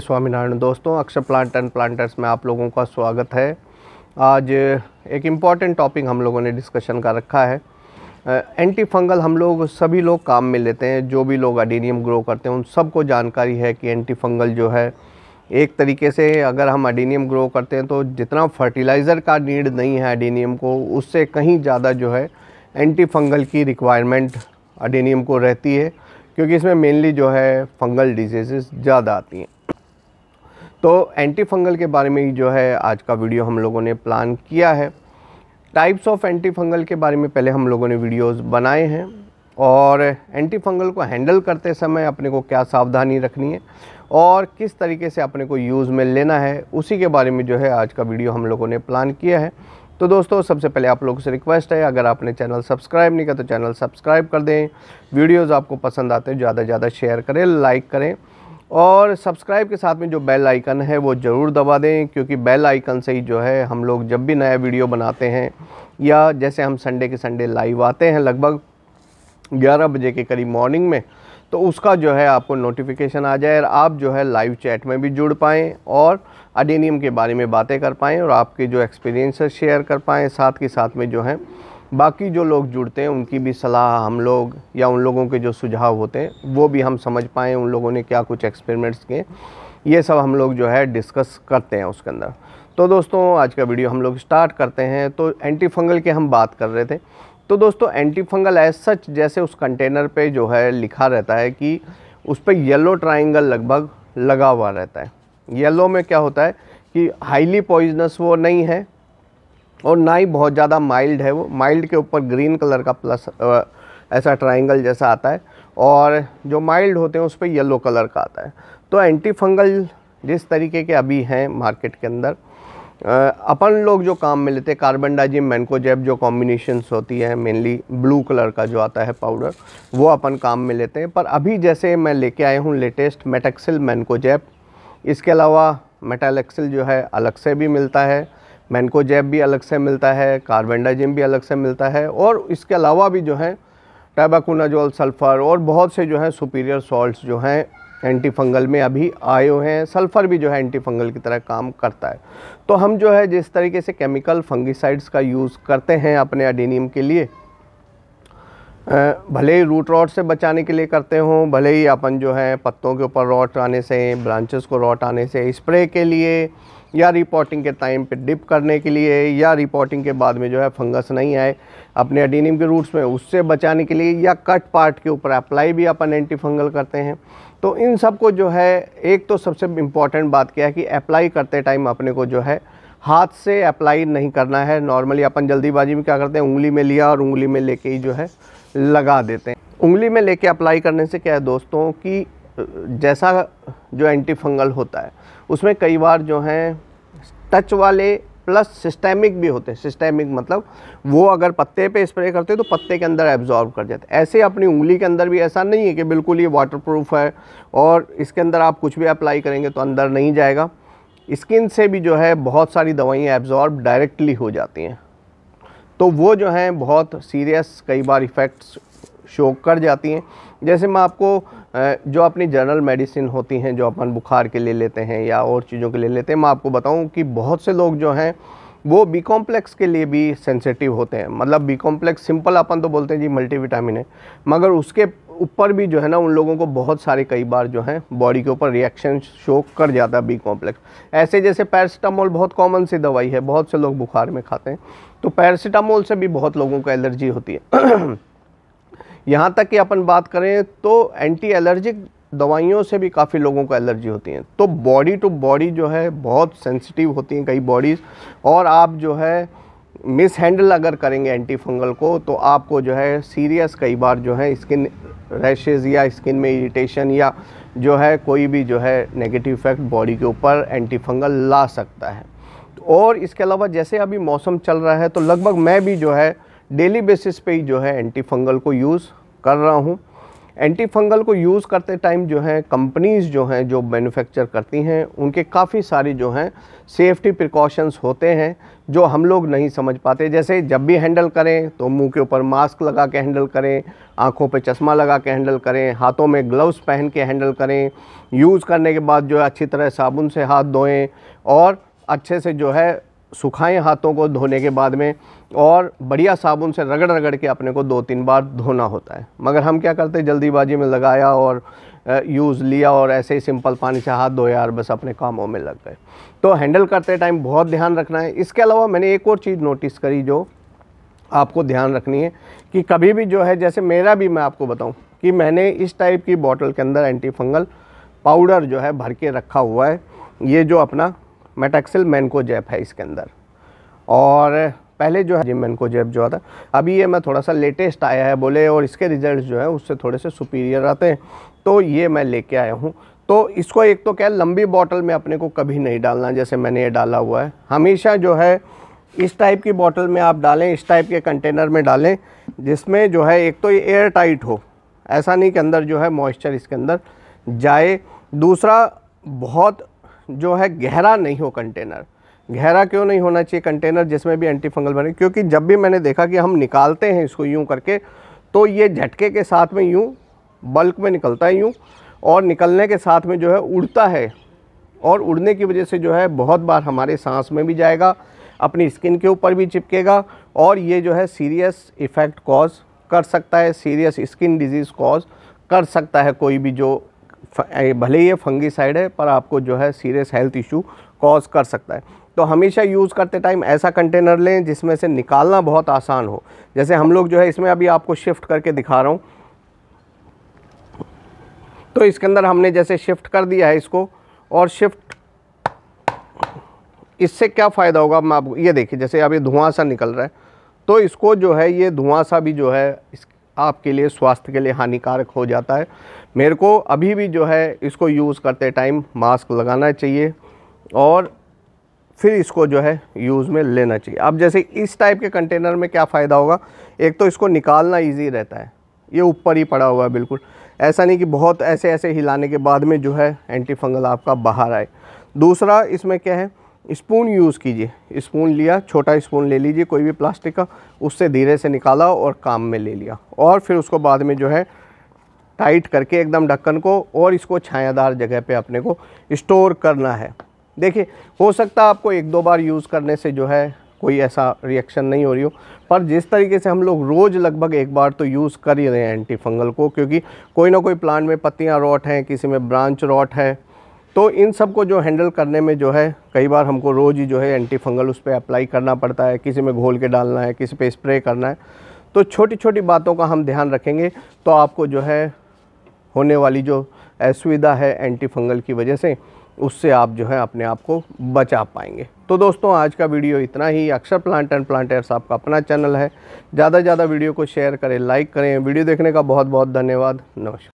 स्वामीनारायण दोस्तों अक्षर plant and planters में आप लोगों का स्वागत है आज एक इम्पॉर्टेंट टॉपिक हम लोगों ने डिस्कशन का रखा है एंटी फंगल हम लोग सभी लोग काम में लेते हैं जो भी लोग अडीनियम ग्रो करते हैं उन सबको जानकारी है कि एंटी फंगल जो है एक तरीके से अगर हम अडीनियम ग्रो करते हैं तो जितना फर्टिलाइज़र का नीड नहीं है अडीनियम को उससे कहीं ज़्यादा जो है एंटी फंगल की रिक्वायरमेंट अडीनियम को रहती है क्योंकि इसमें मेनली जो है फंगल डिजीज़ ज़्यादा आती हैं तो एंटी फंगल के बारे में ही जो है आज का वीडियो हम लोगों ने प्लान किया है टाइप्स ऑफ एंटी फंगल के बारे में पहले हम लोगों ने वीडियोस बनाए हैं और एंटी फंगल को हैंडल करते समय अपने को क्या सावधानी रखनी है और किस तरीके से अपने को यूज़ में लेना है उसी के बारे में जो है आज का वीडियो हम लोगों ने प्लान किया है तो दोस्तों सबसे पहले आप लोगों से रिक्वेस्ट है अगर आपने चैनल सब्सक्राइब नहीं किया तो चैनल सब्सक्राइब कर दें वीडियोज़ आपको पसंद आते हैं ज़्यादा से ज़्यादा शेयर करें लाइक करें और सब्सक्राइब के साथ में जो बेल आइकन है वो ज़रूर दबा दें क्योंकि बेल आइकन से ही जो है हम लोग जब भी नया वीडियो बनाते हैं या जैसे हम संडे के संडे लाइव आते हैं लगभग 11 बजे के करीब मॉर्निंग में तो उसका जो है आपको नोटिफिकेशन आ जाए और आप जो है लाइव चैट में भी जुड़ पाएँ और अडेनियम के बारे में बातें कर पाएँ और आपके जो एक्सपीरियंस शेयर कर पाएँ साथ के साथ में जो है बाकी जो लोग जुड़ते हैं उनकी भी सलाह हम लोग या उन लोगों के जो सुझाव होते हैं वो भी हम समझ पाएँ उन लोगों ने क्या कुछ एक्सपेरिमेंट्स किए ये सब हम लोग जो है डिस्कस करते हैं उसके अंदर तो दोस्तों आज का वीडियो हम लोग स्टार्ट करते हैं तो एंटी फंगल की हम बात कर रहे थे तो दोस्तों एंटी फंगल एज सच जैसे उस कंटेनर पे जो है लिखा रहता है कि उस पर येलो ट्राइंगल लगभग लगा हुआ रहता है येलो में क्या होता है कि हाईली पॉइजनस वो नहीं है और ना ही बहुत ज़्यादा माइल्ड है वो माइल्ड के ऊपर ग्रीन कलर का प्लस ऐसा ट्राइंगल जैसा आता है और जो माइल्ड होते हैं उस पर येलो कलर का आता है तो एंटी फंगल जिस तरीके के अभी हैं मार्केट के अंदर अपन लोग जो काम में लेते हैं कार्बन डाइजिम मैनकोजेब जो कॉम्बिनेशंस होती है मेनली ब्लू कलर का जो आता है पाउडर वो अपन काम में लेते हैं पर अभी जैसे मैं लेके आया हूँ लेटेस्ट मेटेक्सिल मैनकोजेब इसके अलावा मेटालेक्सिल जो है अलग से भी मिलता है मैनकोजैब भी अलग से मिलता है कार्बेंडाजिम भी अलग से मिलता है और इसके अलावा भी जो है टाइबाकुनाजोल सल्फ़र और बहुत से जो है सुपीरियर सॉल्ट्स जो हैं एंटी फंगल में अभी आए हुए हैं सल्फ़र भी जो है एंटी फंगल की तरह काम करता है तो हम जो है जिस तरीके से केमिकल फंगिसाइड्स का यूज़ करते हैं अपने अडीनियम के लिए भले ही रूट रॉट से बचाने के लिए करते हों भले ही अपन जो है पत्तों के ऊपर रॉट आने से ब्रांचेस को रॉट आने से स्प्रे के लिए या रिपोर्टिंग के टाइम पे डिप करने के लिए या रिपोर्टिंग के बाद में जो है फंगस नहीं आए अपने अडीनियम के रूट्स में उससे बचाने के लिए या कट पार्ट के ऊपर अप्लाई भी अपन एंटी फंगल करते हैं तो इन सब को जो है एक तो सबसे इम्पॉर्टेंट बात क्या है कि अप्लाई करते टाइम अपने को जो है हाथ से अप्लाई नहीं करना है नॉर्मली अपन जल्दीबाजी में क्या करते हैं उंगली में लिया और उंगली में लेके ही जो है लगा देते हैं उंगली में लेके अप्लाई करने से क्या है दोस्तों कि जैसा जो एंटी फंगल होता है उसमें कई बार जो हैं टच वाले प्लस सिस्टेमिक भी होते हैं सिस्टेमिक मतलब वो अगर पत्ते पे स्प्रे करते हैं तो पत्ते के अंदर एब्जॉर्ब कर जाते हैं ऐसे अपनी उंगली के अंदर भी ऐसा नहीं है कि बिल्कुल ये वाटरप्रूफ है और इसके अंदर आप कुछ भी अप्लाई करेंगे तो अंदर नहीं जाएगा स्किन से भी जो है बहुत सारी दवाइयाँ एब्जॉर्ब डायरेक्टली हो जाती हैं तो वो जो हैं बहुत सीरियस कई बार इफ़ेक्ट्स शो कर जाती हैं जैसे मैं आपको जो अपनी जनरल मेडिसिन होती हैं जो अपन बुखार के लिए लेते हैं या और चीज़ों के ले लेते हैं मैं आपको बताऊं कि बहुत से लोग जो हैं वो बी कॉम्प्लेक्स के लिए भी सेंसिटिव होते हैं मतलब बी कॉम्प्लेक्स सिंपल अपन तो बोलते हैं जी मल्टीविटामिन है मगर उसके ऊपर भी जो है ना उन लोगों को बहुत सारे कई बार जो है बॉडी के ऊपर रिएक्शन शो कर जाता है बी कॉम्प्लेक्स ऐसे जैसे पैरासीटामोल बहुत कॉमन सी दवाई है बहुत से लोग बुखार में खाते हैं तो पैरासीटामोल से भी बहुत लोगों को एलर्जी होती है यहाँ तक कि अपन बात करें तो एंटी एलर्जिक दवाइयों से भी काफ़ी लोगों को एलर्जी होती हैं तो बॉडी टू बॉडी जो है बहुत सेंसिटिव होती हैं कई बॉडीज़ और आप जो है मिस हैंडल अगर करेंगे एंटी फंगल को तो आपको जो है सीरियस कई बार जो है स्किन रैशेज़ या स्किन में इरिटेशन या जो है कोई भी जो है नेगेटिव इफ़ेक्ट बॉडी के ऊपर एंटी फंगल ला सकता है और इसके अलावा जैसे अभी मौसम चल रहा है तो लगभग मैं भी जो है डेली बेसिस पे ही जो है एंटी फंगल को यूज़ कर रहा हूँ एंटी फंगल को यूज़ करते टाइम जो है कंपनीज़ जो हैं जो मैन्युफैक्चर करती हैं उनके काफ़ी सारी जो हैं सेफ्टी प्रिकॉशंस होते हैं जो हम लोग नहीं समझ पाते जैसे जब भी हैंडल करें तो मुंह के ऊपर मास्क लगा के हैंडल करें आंखों पे चश्मा लगा के हैंडल करें हाथों में ग्लव्स पहन के हैंडल करें यूज़ करने के बाद जो है अच्छी तरह साबुन से हाथ धोएँ और अच्छे से जो है सुखाएं हाथों को धोने के बाद में और बढ़िया साबुन से रगड़ रगड़ के अपने को दो तीन बार धोना होता है मगर हम क्या करते हैं जल्दीबाजी में लगाया और यूज़ लिया और ऐसे ही सिंपल पानी से हाथ धोया और बस अपने कामों में लग गए तो हैंडल करते टाइम बहुत ध्यान रखना है इसके अलावा मैंने एक और चीज़ नोटिस करी जो आपको ध्यान रखनी है कि कभी भी जो है जैसे मेरा भी मैं आपको बताऊँ कि मैंने इस टाइप की बॉटल के अंदर एंटी फंगल पाउडर जो है भर के रखा हुआ है ये जो अपना मेटाक्सिल मैनकोजैप है इसके अंदर और पहले जो है जिम मैनकोजैप जो आता अभी ये मैं थोड़ा सा लेटेस्ट आया है बोले और इसके रिजल्ट जो है उससे थोड़े से सुपीरियर आते हैं तो ये मैं लेके आया हूँ तो इसको एक तो क्या लंबी बॉटल में अपने को कभी नहीं डालना जैसे मैंने ये डाला हुआ है हमेशा जो है इस टाइप की बॉटल में आप डालें इस टाइप के कंटेनर में डालें जिसमें जो है एक तो ये एयर टाइट हो ऐसा नहीं कि अंदर जो है मॉइस्चर इसके अंदर जाए दूसरा बहुत जो है गहरा नहीं हो कंटेनर गहरा क्यों नहीं होना चाहिए कंटेनर जिसमें भी एंटी फंगल बने क्योंकि जब भी मैंने देखा कि हम निकालते हैं इसको यूँ करके तो ये झटके के साथ में यूँ बल्क में निकलता है यूँ और निकलने के साथ में जो है उड़ता है और उड़ने की वजह से जो है बहुत बार हमारे सांस में भी जाएगा अपनी स्किन के ऊपर भी चिपकेगा और ये जो है सीरियस इफ़ेक्ट कॉज कर सकता है सीरियस स्किन डिजीज़ कॉज कर सकता है कोई भी जो भले ही ये फंगीसाइड है पर आपको जो है सीरियस हेल्थ इशू कॉज कर सकता है तो हमेशा यूज़ करते टाइम ऐसा कंटेनर लें जिसमें से निकालना बहुत आसान हो जैसे हम लोग जो है इसमें अभी आपको शिफ्ट करके दिखा रहा हूँ तो इसके अंदर हमने जैसे शिफ्ट कर दिया है इसको और शिफ्ट इससे क्या फ़ायदा होगा मैं आपको ये देखिए जैसे अभी ये धुआं सा निकल रहा है तो इसको जो है ये धुआं सा भी जो है इस आपके लिए स्वास्थ्य के लिए हानिकारक हो जाता है मेरे को अभी भी जो है इसको यूज़ करते टाइम मास्क लगाना चाहिए और फिर इसको जो है यूज़ में लेना चाहिए अब जैसे इस टाइप के कंटेनर में क्या फ़ायदा होगा एक तो इसको निकालना ईजी रहता है ये ऊपर ही पड़ा हुआ है बिल्कुल ऐसा नहीं कि बहुत ऐसे ऐसे हिलाने के बाद में जो है एंटी फंगल आपका बाहर आए दूसरा इसमें क्या है स्पून यूज़ कीजिए स्पून लिया छोटा स्पून ले लीजिए कोई भी प्लास्टिक का उससे धीरे से निकाला और काम में ले लिया और फिर उसको बाद में जो है टाइट करके एकदम ढक्कन को और इसको छायादार जगह पे अपने को स्टोर करना है देखिए हो सकता है आपको एक दो बार यूज़ करने से जो है कोई ऐसा रिएक्शन नहीं हो रही हो पर जिस तरीके से हम लोग रोज़ लगभग एक बार तो यूज़ कर ही रहे हैं एंटी फंगल को क्योंकि कोई ना कोई प्लांट में पत्तियाँ रॉट हैं किसी में ब्रांच रॉट है तो इन सब को जो हैंडल करने में जो है कई बार हमको रोज़ ही जो है एंटी फंगल उस पर अप्लाई करना पड़ता है किसी में घोल के डालना है किसी पे स्प्रे करना है तो छोटी छोटी बातों का हम ध्यान रखेंगे तो आपको जो है होने वाली जो असुविधा है एंटी फंगल की वजह से उससे आप जो है अपने आप को बचा पाएंगे तो दोस्तों आज का वीडियो इतना ही अक्षर प्लांट एंड प्लांटर्स आपका अपना चैनल है ज़्यादा से ज़्यादा वीडियो को शेयर करें लाइक करें वीडियो देखने का बहुत बहुत धन्यवाद नमस्कार